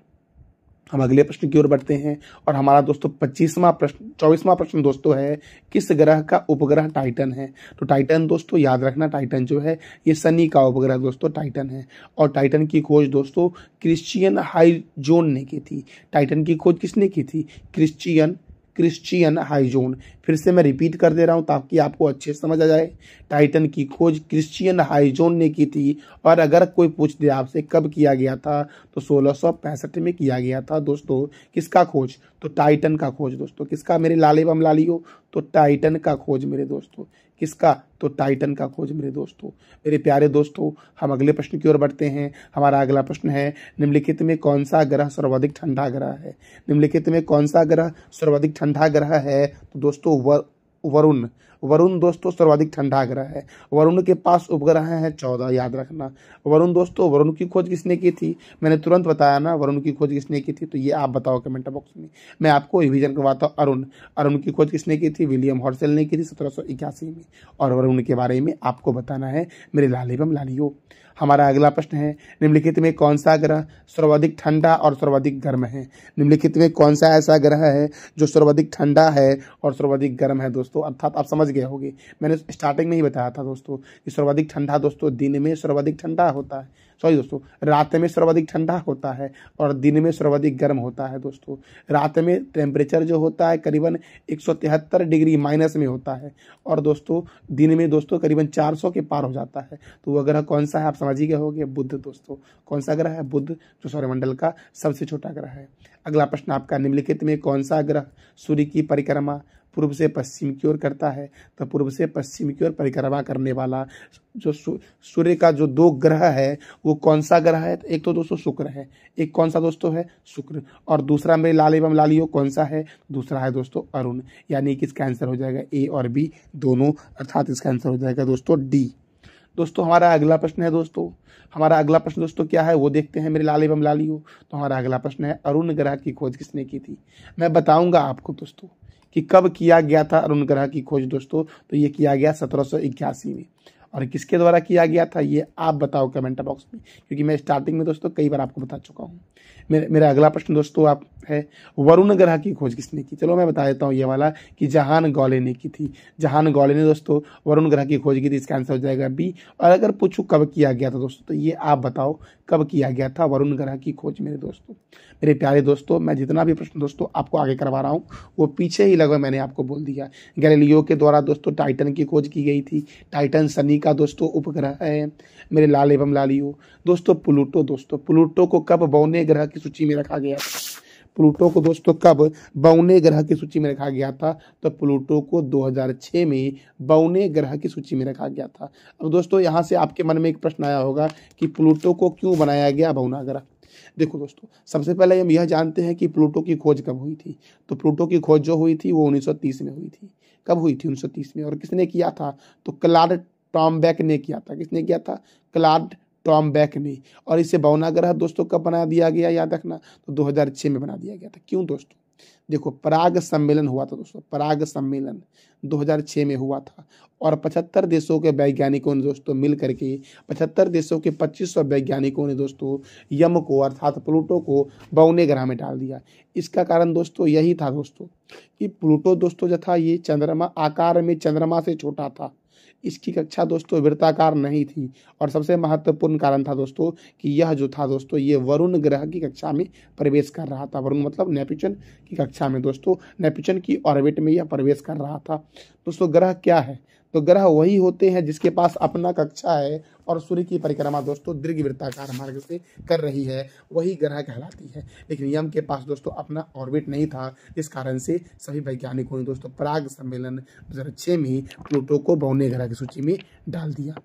हम अगले प्रश्न की ओर बढ़ते हैं और हमारा दोस्तों पच्चीसवा प्रश्न चौबीसवा प्रश्न दोस्तों है किस ग्रह का उपग्रह टाइटन है तो टाइटन दोस्तों याद रखना टाइटन जो है ये शनि का उपग्रह दोस्तों टाइटन है और टाइटन की खोज दोस्तों क्रिश्चियन हाई जोन ने की थी टाइटन की खोज किसने की थी क्रिश्चियन क्रिश्चियन हाइजोन फिर से मैं रिपीट कर दे रहा हूँ ताकि आपको अच्छे समझ आ जाए टाइटन की खोज क्रिश्चियन हाइजोन ने की थी और अगर कोई पूछ दे आपसे कब किया गया था तो सोलह में किया गया था दोस्तों किसका खोज तो टाइटन का खोज दोस्तों किसका मेरे लाले बम लालियो तो टाइटन का खोज मेरे दोस्तों किसका तो टाइटन का खोज मेरे दोस्तों मेरे प्यारे दोस्तों हम अगले प्रश्न की ओर बढ़ते हैं हमारा अगला प्रश्न है निम्नलिखित में कौन सा ग्रह सर्वाधिक ठंडा ग्रह है निम्नलिखित में कौन सा ग्रह सर्वाधिक ठंडा ग्रह है तो दोस्तों वह वरुण वरुण दोस्तों सर्वाधिक ठंडा ग्रह है वरुण के पास उपग्रह हैं चौदह याद रखना वरुण दोस्तों वरुण की खोज किसने की थी मैंने तुरंत बताया ना वरुण की खोज किसने की थी तो ये आप बताओ कमेंट बॉक्स में मैं आपको रिविजन करवाता हूँ अरुण अरुण की खोज किसने की थी विलियम हॉर्सेल ने की थी सत्रह में और वरुण के बारे में आपको बताना है मेरे लाल एवं लालियो हमारा अगला प्रश्न है निम्नलिखित में कौन सा ग्रह सर्वाधिक ठंडा और सर्वाधिक गर्म है निम्नलिखित में कौन सा ऐसा ग्रह है जो सर्वाधिक ठंडा है और सर्वाधिक गर्म है दोस्तों अर्थात आप समझ गए होंगे मैंने स्टार्टिंग में ही बताया था दोस्तों कि सर्वाधिक ठंडा दोस्तों दिन में सर्वाधिक ठंडा होता है सॉरी दोस्तों रात में सर्वाधिक ठंडा होता है और दिन में सर्वाधिक गर्म होता है दोस्तों रात में टेम्परेचर जो होता है करीबन एक डिग्री माइनस में होता है और दोस्तों दिन में दोस्तों करीबन 400 के पार हो जाता है तो वह ग्रह कौन सा है आप समझ ही गए हो बुद्ध दोस्तों कौन सा ग्रह है बुद्ध जो सौरमंडल का सबसे छोटा ग्रह है अगला प्रश्न आपका निम्नलिखित में कौन सा ग्रह सूर्य की परिक्रमा पूर्व से पश्चिम की ओर करता है तो पूर्व से पश्चिम की ओर परिक्रमा करने वाला जो सूर्य का जो दो ग्रह है वो कौन सा ग्रह है तो एक तो दोस्तों शुक्र है एक कौन सा दोस्तों है शुक्र और दूसरा मेरे लाल एवं लालियो कौन सा है दूसरा है दोस्तों अरुण यानी कि इसका आंसर हो जाएगा ए और बी दोनों अर्थात इसका आंसर हो जाएगा दोस्तों डी दोस्तों हमारा अगला प्रश्न है दोस्तों हमारा अगला प्रश्न दोस्तों क्या है वो देखते हैं मेरे लाल एवं लालियो तो हमारा अगला प्रश्न है अरुण ग्रह की खोज किसने की थी मैं बताऊंगा आपको दोस्तों कि कब किया गया था अरुण ग्रह की खोज दोस्तों तो ये किया गया सत्रह में और किसके द्वारा किया गया था ये आप बताओ कमेंट बॉक्स में क्योंकि मैं स्टार्टिंग में दोस्तों कई बार आपको बता चुका हूँ मेरा मेरा अगला प्रश्न दोस्तों आप है वरुण ग्रह की खोज किसने की चलो मैं बता देता हूँ ये वाला कि जहान गौले ने की थी जहान गौले ने दोस्तों वरुण ग्रह की खोज की थी इसका आंसर हो जाएगा बी और अगर पूछू कब किया गया था दोस्तों तो ये आप बताओ कब किया गया था वरुण ग्रह की खोज मेरे दोस्तों मेरे प्यारे दोस्तों मैं जितना भी प्रश्न दोस्तों आपको आगे करवा रहा हूँ वो पीछे ही लगभग मैंने आपको बोल दिया गैलीलियो के द्वारा दोस्तों टाइटन की खोज की गई थी टाइटन सनी का दोस्तों उपग्रह है मेरे लाल एवं लालियो दोस्तों प्लूटो दोस्तों प्लूटो को कब बौने ग्रह की सूची में रखा गया था प्लूटो को दोस्तों कब बौने ग्रह की सूची में रखा गया था तो प्लूटो को 2006 में बौने ग्रह की सूची में रखा गया था अब दोस्तों यहाँ से आपके मन में एक प्रश्न आया होगा कि प्लूटो को क्यों बनाया गया बौना ग्रह देखो दोस्तों सबसे पहले हम यह जानते हैं कि प्लूटो की खोज कब हुई थी तो प्लूटो की खोज जो हुई थी वो 1930 में हुई थी कब हुई थी 1930 में और किसने किया था तो क्लाड टॉम्बैक ने किया था किसने किया था क्लाड टॉम बैक ने और इसे बौना ग्रह दोस्तों कब बना दिया गया याद रखना तो 2006 में बना दिया गया था क्यों दोस्तों देखो पराग सम्मेलन हुआ था दोस्तों पराग सम्मेलन 2006 में हुआ था और 75 देशों के वैज्ञानिकों ने दोस्तों मिल करके 75 देशों के 2500 वैज्ञानिकों ने दोस्तों यम को अर्थात प्लूटो को बौने ग्रह में डाल दिया इसका कारण दोस्तों यही था दोस्तों कि प्लूटो दोस्तों जो था ये चंद्रमा आकार में चंद्रमा से छोटा था इसकी कक्षा दोस्तों वृत्ताकार नहीं थी और सबसे महत्वपूर्ण कारण था दोस्तों कि यह जो था दोस्तों ये वरुण ग्रह की कक्षा में प्रवेश कर रहा था वरुण मतलब नेपिचन की कक्षा में दोस्तों नेपिचन की ऑर्बिट में यह प्रवेश कर रहा था दोस्तों ग्रह क्या है तो ग्रह वही होते हैं जिसके पास अपना कक्षा है और सूर्य की परिक्रमा दोस्तों दीर्घ वृत्ताकार मार्ग से कर रही है वही ग्रह कहलाती है लेकिन यम के पास दोस्तों अपना ऑर्बिट नहीं था इस कारण से सभी वैज्ञानिकों ने दोस्तों प्राग सम्मेलन दो में ही प्लूटो को बौने ग्रह की सूची में डाल दिया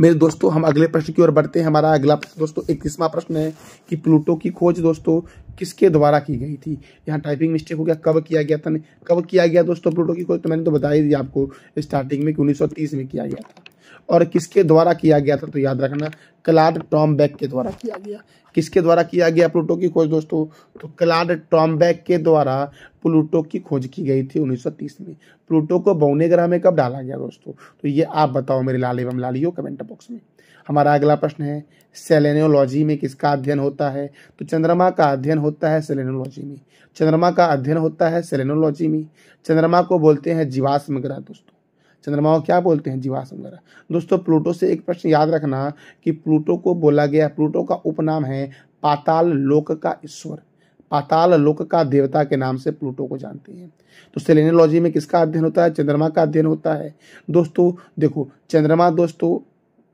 मेरे दोस्तों हम अगले प्रश्न की ओर बढ़ते हैं हमारा अगला प्रश्न दोस्तों इक्कीसवां प्रश्न है कि प्लूटो की खोज दोस्तों किसके द्वारा की गई थी यहाँ टाइपिंग मिस्टेक हो गया कब किया गया था कब किया गया दोस्तों प्लूटो की खोज तो मैंने तो बताई दी आपको स्टार्टिंग में कि तीस में किया गया था और किसके द्वारा किया गया था तो याद रखना क्लाड टॉम्बैक के द्वारा किया गया किसके द्वारा किया गया प्लूटो की खोज दोस्तों तो क्लाड टॉमबैक के द्वारा प्लूटो की खोज की गई थी 1930 में प्लूटो को बौने ग्रह में कब डाला गया दोस्तों तो ये आप बताओ मेरे लाल एवं लालियो कमेंट बॉक्स में हमारा अगला प्रश्न है सेलेनोलॉजी में किसका अध्ययन होता है तो चंद्रमा का अध्ययन होता है सेलेनोलॉजी में चंद्रमा का अध्ययन होता है सेलेनोलॉजी में चंद्रमा को बोलते हैं जीवाश्म ग्रह दोस्तों चंद्रमा को क्या बोलते हैं जीवाश्म ग्रह दोस्तों प्लूटो से एक प्रश्न याद रखना कि प्लूटो को बोला गया प्लूटो का उपनाम है पाताल लोक का ईश्वर पाताल लोक का देवता के नाम से प्लूटो को जानते हैं तो सेलेनोलॉजी में किसका अध्ययन होता है चंद्रमा का अध्ययन होता है दोस्तों देखो चंद्रमा दोस्तों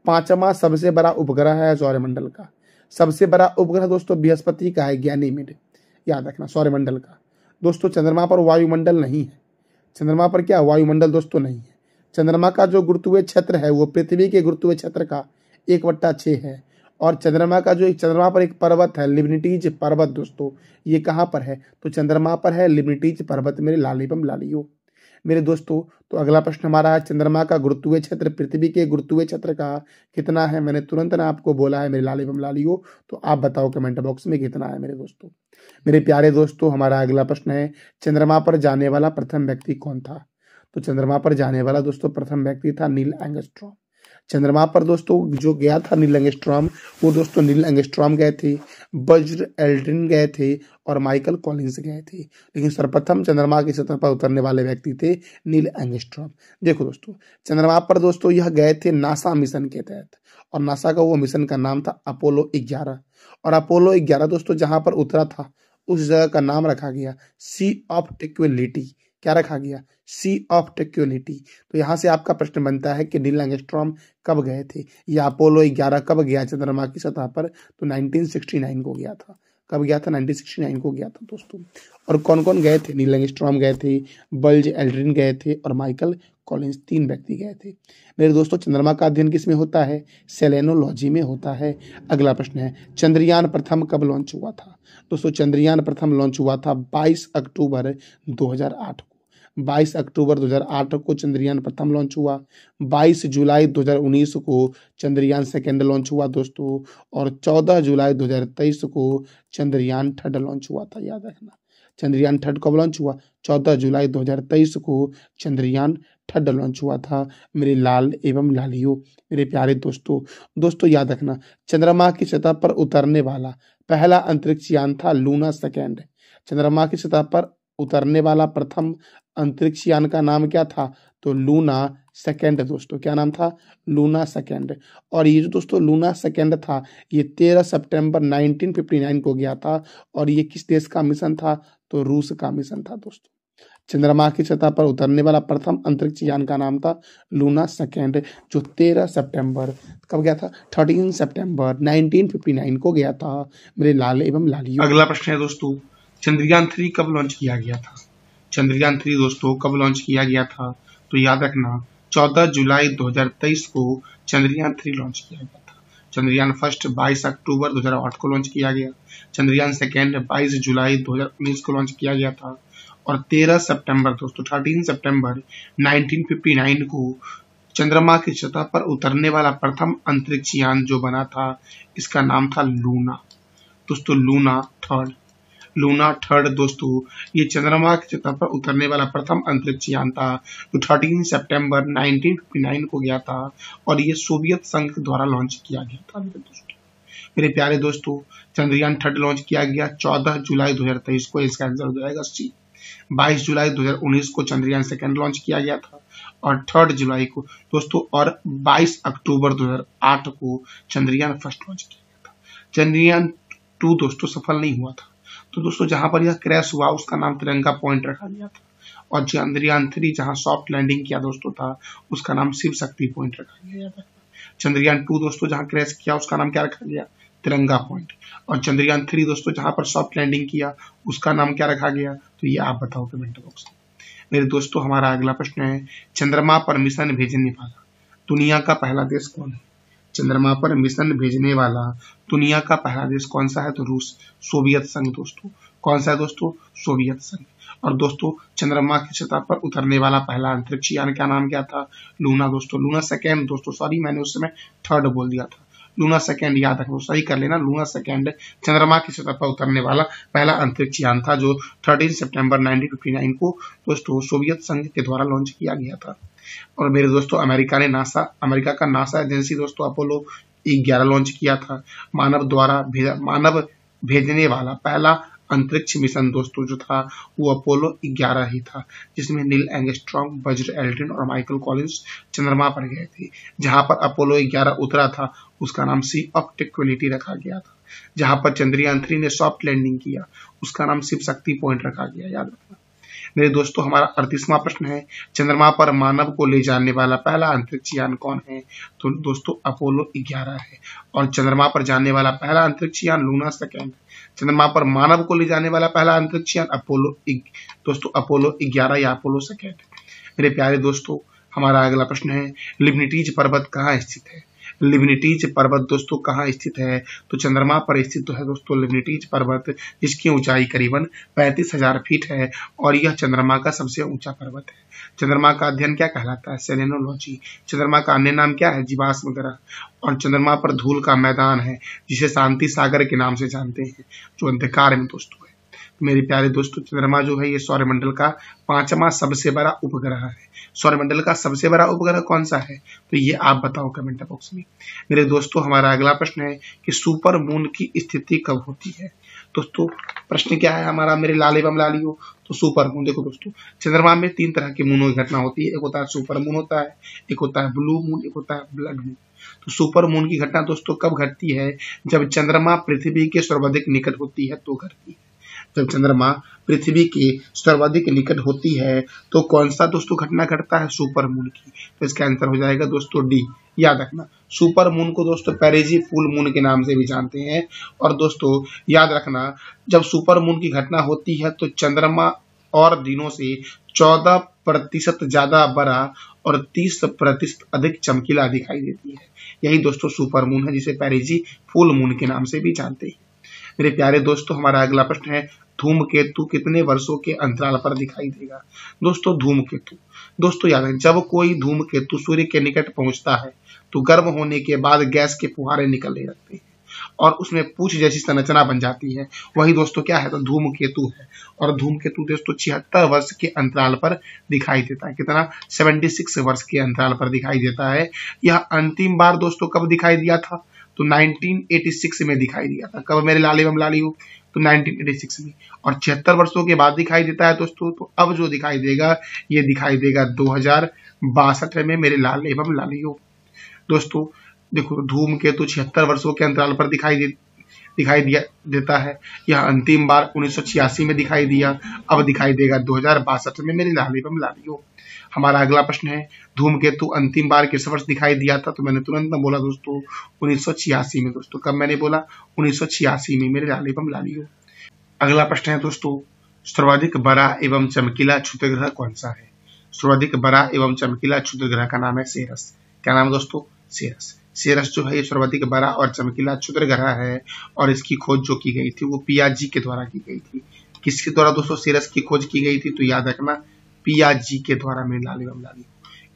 पांचवा सबसे बड़ा उपग्रह है सौर्यमंडल का सबसे बड़ा उपग्रह दोस्तों बृहस्पति का है ज्ञानी मिड याद रखना सौर्यमंडल का दोस्तों चंद्रमा पर वायुमंडल नहीं है चंद्रमा पर क्या वायुमंडल दोस्तों नहीं है चंद्रमा का जो गुरुत्वीय क्षेत्र है वो पृथ्वी के गुरुत्वीय क्षेत्र का एक वट्टा छः है और चंद्रमा का जो एक चंद्रमा पर एक पर्वत है लिबनिटीज पर्वत दोस्तों ये कहाँ पर है तो चंद्रमा पर है लिबनिटीज पर्वत मेरे लालीपम लालियो मेरे दोस्तों तो अगला प्रश्न हमारा है चंद्रमा का गुरुत्वीय क्षेत्र पृथ्वी के गुरुत्वीय क्षेत्र का कितना है मैंने तुरंत ना आपको बोला है मेरे बम लालियो तो आप बताओ कमेंट बॉक्स में कितना है मेरे दोस्तों मेरे प्यारे दोस्तों हमारा अगला प्रश्न है चंद्रमा पर जाने वाला प्रथम व्यक्ति कौन था तो चंद्रमा पर जाने वाला दोस्तों प्रथम व्यक्ति था नील एंगस्ट्रॉम चंद्रमा पर दोस्तों जो गया था नील एंगस्ट्रॉम वो दोस्तों नील एंगस्ट्रॉम गए थे बज्र एल्ड्रिन गए थे और माइकल कॉलिंग्स गए थे लेकिन सर्वप्रथम चंद्रमा की सतह पर उतरने वाले व्यक्ति थे नील एंगस्ट्रॉम देखो दोस्तों चंद्रमा पर दोस्तों यह गए थे नासा मिशन के तहत और नासा का वो मिशन का नाम था अपोलो ग्यारह और अपोलो ग्यारह दोस्तों जहां पर उतरा था उस जगह का नाम रखा गया सी ऑफ टिक्विलिटी क्या रखा गया सी ऑफ टेक्यूलिटी तो यहाँ से आपका प्रश्न बनता है कि नील एंगस्ट्रॉम कब गए थे या अपोलो 11 कब गया चंद्रमा की सतह पर तो 1969 को गया था कब गया था 1969 को गया था दोस्तों और कौन कौन गए थे नील एंगस्ट्रॉम गए थे बल्ज एल्ड्रिन गए थे और माइकल कॉलिंस तीन व्यक्ति गए थे मेरे दोस्तों चंद्रमा का अध्ययन किस में होता है सेलेनोलॉजी में होता है अगला प्रश्न है चंद्रयान प्रथम कब लॉन्च हुआ था दोस्तों चंद्रयान प्रथम लॉन्च हुआ था 22 अक्टूबर 2008 को 22 अक्टूबर 2008 को चंद्रयान प्रथम लॉन्च हुआ 22 जुलाई 2019 को चंद्रयान सेकेंड लॉन्च हुआ दोस्तों और 14 जुलाई 2023 को चंद्रयान थर्ड लॉन्च हुआ था याद रखना चंद्रयान थर्ड कब लॉन्च हुआ 14 जुलाई 2023 को चंद्रयान थर्ड लॉन्च हुआ था मेरे लाल एवं लालियो मेरे प्यारे दोस्तों दोस्तों याद रखना चंद्रमा की सतह पर उतरने वाला पहला अंतरिक्ष यान था लूना सेकेंड चंद्रमा की सतह पर उतरने वाला प्रथम अंतरिक्ष यान का नाम क्या था तो लूना सेकेंड दोस्तों क्या नाम था लूना सेकेंड और ये जो दोस्तों लूना सेकेंड था ये तेरह सितंबर 1959 को गया था और ये किस देश का मिशन था तो रूस का मिशन था दोस्तों चंद्रमा की सतह पर उतरने वाला प्रथम अंतरिक्ष यान का नाम था लूना सेकेंड जो 13 सितंबर कब गया था 13 सितंबर 1959 को गया था मेरे लाल एवं लालियो अगला प्रश्न है दोस्तों चंद्रयान थ्री कब लॉन्च किया गया था चंद्रयान थ्री दोस्तों कब लॉन्च किया गया था तो याद रखना 14 जुलाई 2023 को चंद्रयान थ्री लॉन्च किया गया था चंद्रयान फर्स्ट 22 अक्टूबर 2008 को लॉन्च किया गया चंद्रयान सेकेंड 22 जुलाई 2019 को लॉन्च किया गया था और 13 सितंबर दोस्तों 13 सितंबर 1959 को चंद्रमा की सतह पर उतरने वाला प्रथम अंतरिक्ष यान जो बना था इसका नाम था लूना दोस्तों लूना थर्ड लूना थर्ड दोस्तों ये चंद्रमा के सतह पर उतरने वाला प्रथम अंतरिक्ष यान था जो थर्टीन सेप्टेम्बर नाइनटीन को गया था और ये सोवियत संघ द्वारा लॉन्च किया गया था मेरे प्यारे दोस्तों चंद्रयान थर्ड लॉन्च किया गया 14 जुलाई 2023 को इसका आंसर हो जाएगा सी 22 जुलाई 2019 को चंद्रयान सेकंड लॉन्च किया गया था और थर्ड जुलाई को दोस्तों और 22 अक्टूबर 2008 को चंद्रयान फर्स्ट लॉन्च किया गया था चंद्रयान टू दोस्तों सफल नहीं हुआ था तो दोस्तों जहां पर यह क्रैश हुआ उसका नाम तिरंगा पॉइंट रखा गया था और चंद्रयान थ्री जहां सॉफ्ट लैंडिंग किया दोस्तों था उसका नाम शिव शक्ति पॉइंट रखा गया था चंद्रयान टू दोस्तों जहां क्रैश किया उसका नाम क्या रखा गया तिरंगा पॉइंट और चंद्रयान थ्री दोस्तों जहां पर सॉफ्ट लैंडिंग किया उसका नाम क्या रखा गया तो ये आप बताओ कमेंट बॉक्स में मेरे दोस्तों हमारा अगला प्रश्न है चंद्रमा पर मिशन भेजने वाला दुनिया का पहला देश कौन है चंद्रमा पर मिशन भेजने वाला दुनिया का पहला देश कौन सा है तो रूस सोवियत संघ दोस्तों कौन सा है दोस्तों सोवियत संघ और दोस्तों चंद्रमा की सतह पर उतरने वाला पहला अंतरिक्ष यान का नाम क्या था लूना दोस्तों लूना सेकेंड दोस्तों सॉरी मैंने उस समय थर्ड बोल दिया था लूना सेकेंड याद रखो सही कर लेना लूना सेकेंड चंद्रमा की सतह पर उतरने वाला पहला अंतरिक्ष यान था जो थर्टीन सेप्टेम्बर नाइनटीन को दोस्तों सोवियत संघ के द्वारा लॉन्च किया गया था और मेरे दोस्तों अमेरिका ने नासा अमेरिका का नासा एजेंसी दोस्तों अपोलो ग्यारह लॉन्च किया था मानव द्वारा भेजा मानव भेजने वाला पहला अंतरिक्ष मिशन दोस्तों जो था वो अपोलो 11 ही था जिसमें नील एंगस्ट्रॉन्ग वज्र एल्ड्रिन और माइकल कॉलिंस चंद्रमा पर गए थे जहां पर अपोलो 11 उतरा था उसका नाम सी ऑफ रखा गया था जहां पर चंद्रयान थ्री ने सॉफ्ट लैंडिंग किया उसका नाम शिव शक्ति पॉइंट रखा गया याद रखना मेरे दोस्तों हमारा अड़तीसवां प्रश्न है चंद्रमा पर मानव को ले जाने वाला पहला अंतरिक्ष यान कौन है तो दोस्तों अपोलो 11 है और चंद्रमा पर जाने वाला पहला अंतरिक्ष यान लूना सेकेंड है चंद्रमा पर मानव को ले जाने वाला पहला अंतरिक्ष यान अपोलो दोस्तों अपोलो ग्यारह या अपोलो सेकेंड मेरे प्यारे दोस्तों हमारा अगला प्रश्न है लिबनिटीज पर्वत कहाँ स्थित है लिबनिटीज पर्वत दोस्तों कहाँ स्थित है तो चंद्रमा पर स्थित तो है दोस्तों लिबनिटीज पर्वत जिसकी ऊंचाई करीबन पैंतीस हजार फीट है और यह चंद्रमा का सबसे ऊंचा पर्वत है चंद्रमा का अध्ययन क्या कहलाता है सेलेनोलॉजी चंद्रमा का अन्य नाम क्या है जीवाश्म ग्रह और चंद्रमा पर धूल का मैदान है जिसे शांति सागर के नाम से जानते हैं जो अंधकार में दोस्तों मेरे प्यारे दोस्तों चंद्रमा जो है ये सौरमंडल का पांचवा सबसे बड़ा उपग्रह है सौरमंडल का सबसे बड़ा उपग्रह कौन सा है तो ये आप बताओ कमेंट बॉक्स में मेरे दोस्तों हमारा अगला प्रश्न है कि सुपर मून की स्थिति कब होती है दोस्तों प्रश्न क्या है हमारा मेरे लाल एवं हो तो सुपर मून देखो दोस्तों चंद्रमा में तीन तरह की मूनों की घटना होती है एक होता है सुपर मून होता है एक होता है ब्लू मून एक होता है ब्लड मून तो सुपर मून की घटना दोस्तों कब घटती है जब चंद्रमा पृथ्वी के सर्वाधिक निकट होती है तो घटती है जब तो चंद्रमा पृथ्वी के सर्वाधिक निकट होती है तो कौन सा दोस्तों घटना घटता है सुपर मून की तो इसका आंसर हो जाएगा दोस्तों डी याद रखना सुपर मून को दोस्तों पेरेजी फुल मून के नाम से भी जानते हैं और दोस्तों याद रखना जब सुपर मून की घटना होती है तो चंद्रमा और दिनों से चौदह प्रतिशत ज्यादा बड़ा और तीस प्रतिशत अधिक चमकीला दिखाई देती है यही दोस्तों सुपर मून है जिसे पेरेजी फुल मून के नाम से भी जानते हैं मेरे प्यारे दोस्तों तो हमारा अगला प्रश्न है धूमकेतु कितने वर्षों के अंतराल पर दिखाई देगा दोस्तों धूमकेतु दोस्तों याद है जब कोई धूमकेतु सूर्य के निकट पहुंचता है तो गर्म होने के बाद गैस के फुहारे निकलने लगते हैं और उसमें पूछ जैसी संरचना बन जाती है वही दोस्तों क्या है तो धूमकेतु है और धूमकेतु दोस्तों छिहत्तर वर्ष के अंतराल पर दिखाई देता है कितना 76 वर्ष के अंतराल पर दिखाई देता है यह अंतिम बार दोस्तों कब दिखाई दिया था तो 1986 में दिखाई दिया था कब मेरे लाली हम लाली हो तो 1986 में और छिहत्तर वर्षों के बाद दिखाई देता है दोस्तों तो अब जो दिखाई देगा ये दिखाई देगा दो में, मेरे लाल एवं लाली हो दोस्तों देखो धूम के तो छिहत्तर वर्षों के अंतराल पर दिखाई दे दिखाई दिया देता है यह अंतिम बार उन्नीस में दिखाई दिया अब दिखाई देगा दो में मेरे लाल एवं हो हमारा अगला प्रश्न है धूमकेतु अंतिम बार किस वर्ष दिखाई दिया था तो मैंने तुरंत बोला दोस्तों उन्नीस में दोस्तों कब मैंने बोला उन्नीस में मेरे लाली बम लाली हो अगला प्रश्न है दोस्तों सर्वाधिक बड़ा एवं चमकीला क्षुद्र ग्रह कौन सा है सर्वाधिक बड़ा एवं चमकीला क्षुद्र ग्रह का नाम है सेरस क्या नाम है दोस्तों सेरस सेरस जो है ये सर्वाधिक बड़ा और चमकीला क्षुद्र ग्रह है और इसकी खोज जो की गई थी वो पियाजी के द्वारा की गई थी किसके द्वारा दोस्तों सेरस की खोज की गई थी तो याद रखना पीआरजी के द्वारा मेरे लाल एवं लाली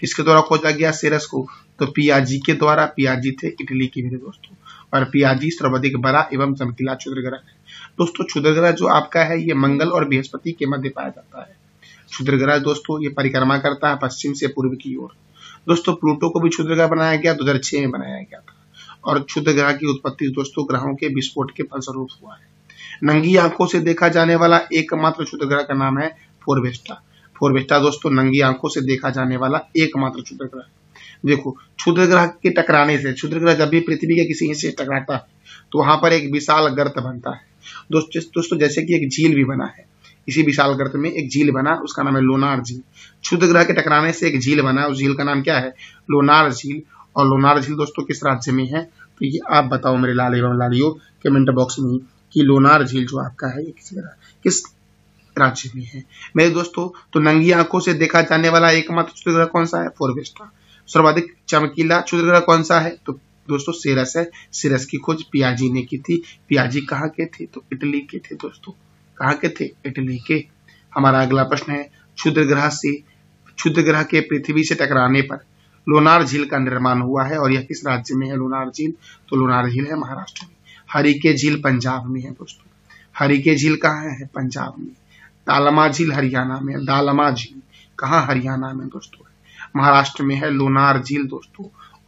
किसके द्वारा खोजा गया सेरस को तो पीआरजी के द्वारा पीआरजी थे इटली के मेरे दोस्तों और पीआरजी सर्वाधिक बड़ा एवं चमकीला क्षुद्र ग्रह है दोस्तों क्षुद्र ग्रह जो आपका है ये मंगल और बृहस्पति के मध्य पाया जाता है क्षुद्र ग्रह दोस्तों ये परिक्रमा करता है पश्चिम से पूर्व की ओर दोस्तों प्लूटो को भी क्षुद्र ग्रह बनाया गया दो में बनाया गया था और क्षुद्र ग्रह की उत्पत्ति दोस्तों ग्रहों के विस्फोट के फलस्वरूप हुआ है नंगी आंखों से देखा जाने वाला एकमात्र क्षुद्र ग्रह का नाम है फोरवेस्टा फोर बेस्टा दोस्तों नंगी आंखों से देखा जाने वाला एकमात्र क्षुद्र ग्रह देखो क्षुद्र ग्रह के टकराने से क्षुद्र ग्रह जब भी पृथ्वी के किसी हिस्से से टकराता है तो वहां पर एक विशाल गर्त बनता है दोस्तों दोस्तों जैसे कि एक झील भी बना है इसी विशाल गर्त में एक झील बना उसका नाम है लोनार झील क्षुद्र ग्रह के टकराने से एक झील बना उस झील का नाम क्या है लोनार झील और लोनार झील दोस्तों किस राज्य में है तो ये आप बताओ मेरे लाल एवं लालियो कमेंट बॉक्स में कि लोनार झील जो आपका है ये किस किस कराची में है मेरे दोस्तों तो नंगी आंखों से देखा जाने वाला एकमात्र क्षुद्र कौन सा है फोरवेस्टा सर्वाधिक चमकीला क्षुद्र कौन सा है तो दोस्तों सिरस है सिरस की खोज पियाजी ने की थी पियाजी कहाँ के थे तो इटली के थे दोस्तों कहाँ के थे इटली के हमारा अगला प्रश्न है क्षुद्र ग्रह से क्षुद्र ग्रह के पृथ्वी से टकराने पर लोनार झील का निर्माण हुआ है और यह किस राज्य में है लोनार झील तो लोनार झील है महाराष्ट्र में हरिके झील पंजाब में है दोस्तों हरिके झील कहाँ है पंजाब में दालमा झील हरियाणा में दालमा झील कहाँ हरियाणा में दोस्तों महाराष्ट्र में है लोनार झील दोस्तों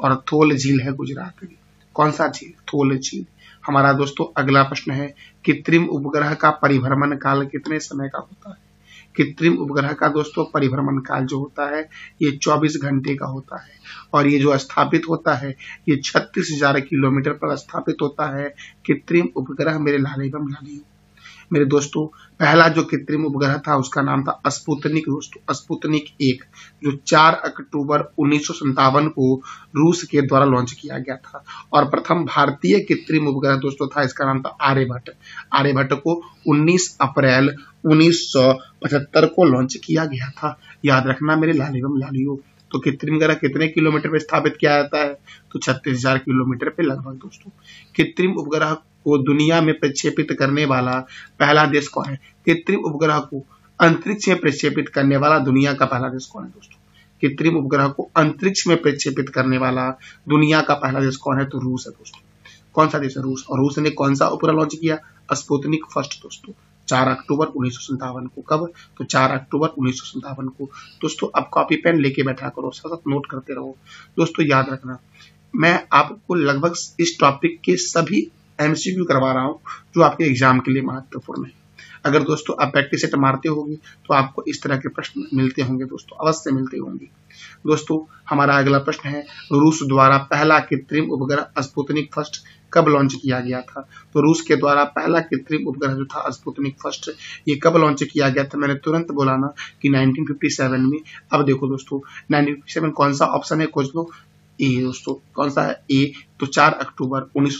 और थोल झील है गुजरात में कौन सा झील थोल झील हमारा दोस्तों अगला प्रश्न है कृत्रिम उपग्रह का परिभ्रमण काल कितने समय का होता है कृत्रिम उपग्रह का दोस्तों परिभ्रमण काल जो होता है ये 24 घंटे का होता है और ये जो स्थापित होता है ये छत्तीस हजार किलोमीटर पर स्थापित होता है कृत्रिम उपग्रह मेरे लाल एवं लाली मेरे दोस्तों पहला जो कृत्रिम उपग्रह था उसका नाम था स्पुतनिक दोस्तों स्पुतनिक एक जो 4 अक्टूबर उन्नीस को रूस के द्वारा लॉन्च किया गया था और प्रथम भारतीय कृत्रिम उपग्रह दोस्तों था इसका नाम था आर्यभट्ट आर्यभट्ट को 19 अप्रैल 1975 को लॉन्च किया गया था याद रखना मेरे लाल एवं लालियों तो कृत्रिम ग्रह कितने किलोमीटर पे स्थापित किया जाता है तो छत्तीस हजार किलोमीटर पे लगभग दोस्तों कृत्रिम उपग्रह को दुनिया में प्रक्षेपित करने वाला पहला देश कौन है कृत्रिम उपग्रह को अंतरिक्ष में प्रक्षेपित करने वाला दुनिया का पहला देश कौन है दोस्तों कृत्रिम उपग्रह को अंतरिक्ष में प्रक्षेपित करने वाला दुनिया का पहला देश कौन है तो रूस है दोस्तों कौन सा देश है रूस और रूस ने कौन सा उपग्रह लॉन्च किया स्पुतनिक फर्स्ट दोस्तों चार अक्टूबर उन्नीस को कब तो चार अक्टूबर उन्नीस को दोस्तों अब कॉपी पेन लेके बैठा करो साथ साथ नोट करते रहो दोस्तों याद रखना मैं आपको लगभग इस टॉपिक के सभी एमसीक्यू करवा रहा हूँ जो आपके एग्जाम के लिए महत्वपूर्ण है अगर दोस्तों आप प्रैक्टिस सेट मारते होंगे तो आपको इस तरह के प्रश्न मिलते होंगे दोस्तों अवश्य मिलते होंगे दोस्तों हमारा अगला प्रश्न है रूस द्वारा पहला कृत्रिम उपग्रह स्पुतनिक फर्स्ट कब लॉन्च किया गया था तो रूस के द्वारा पहला कृत्रिम उपग्रह जो था स्पुतनिक फर्स्ट ये कब लॉन्च किया गया था मैंने तुरंत बोला ना कि 1957 में अब देखो दोस्तों 1957 कौन सा ऑप्शन है खोज लो ए दोस्तों कौन सा है ए तो 4 अक्टूबर उन्नीस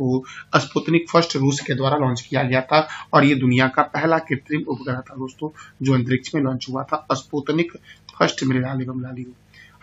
को स्पुतनिक फर्स्ट रूस के द्वारा लॉन्च किया गया था और ये दुनिया का पहला कृत्रिम उपग्रह था दोस्तों जो अंतरिक्ष में लॉन्च हुआ था स्पुतनिक फर्स्ट मेरे लाली बम लाली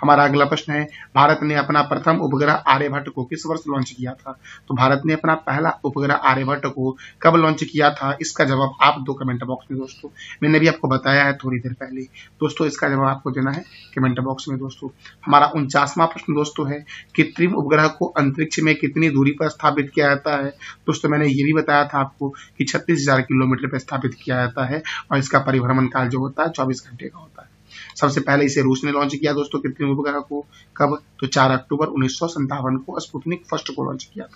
हमारा अगला प्रश्न है भारत ने अपना प्रथम उपग्रह आर्यभट्ट को किस वर्ष लॉन्च किया था तो भारत ने अपना पहला उपग्रह आर्यभट्ट को कब लॉन्च किया था इसका जवाब आप दो कमेंट बॉक्स में दोस्तों मैंने भी आपको बताया है थोड़ी देर पहले दोस्तों इसका जवाब आपको देना है कमेंट बॉक्स में दोस्तों हमारा उनचासवा प्रश्न दोस्तों है कृत्रिम उपग्रह को अंतरिक्ष में कितनी दूरी पर स्थापित किया जाता है दोस्तों मैंने ये भी बताया था आपको कि छत्तीस किलोमीटर पर स्थापित किया जाता है और इसका परिभ्रमण काल जो होता है चौबीस घंटे का होता है सबसे पहले इसे रूस ने लॉन्च किया दोस्तों कृत्रिम उपग्रह को कब तो चार अक्टूबर उन्नीस को स्पुतनिक फर्स्ट को लॉन्च किया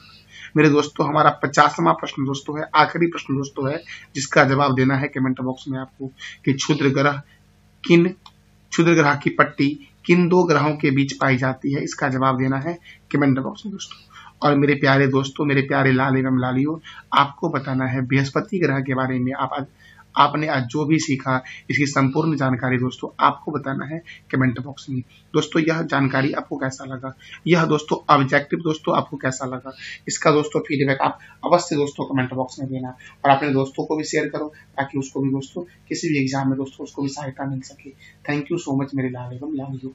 मेरे दोस्तों हमारा पचासवा प्रश्न दोस्तों है आखिरी प्रश्न दोस्तों है जिसका जवाब देना है कमेंट बॉक्स में आपको कि क्षुद्र ग्रह किन क्षुद्र ग्रह की पट्टी किन दो ग्रहों के बीच पाई जाती है इसका जवाब देना है कमेंट बॉक्स में दोस्तों और मेरे प्यारे दोस्तों मेरे प्यारे लाल एवं लालियों आपको बताना है बृहस्पति ग्रह के बारे में आप आज, आपने आज जो भी सीखा इसकी संपूर्ण जानकारी दोस्तों आपको बताना है कमेंट बॉक्स में दोस्तों यह जानकारी आपको कैसा लगा यह दोस्तों ऑब्जेक्टिव दोस्तों आपको कैसा लगा इसका दोस्तों फीडबैक आप अवश्य दोस्तों कमेंट बॉक्स में देना और अपने दोस्तों को भी शेयर करो ताकि उसको भी दोस्तों किसी भी एग्जाम में दोस्तों उसको भी सहायता मिल सके थैंक यू सो मच मेरे लाल एवं लाल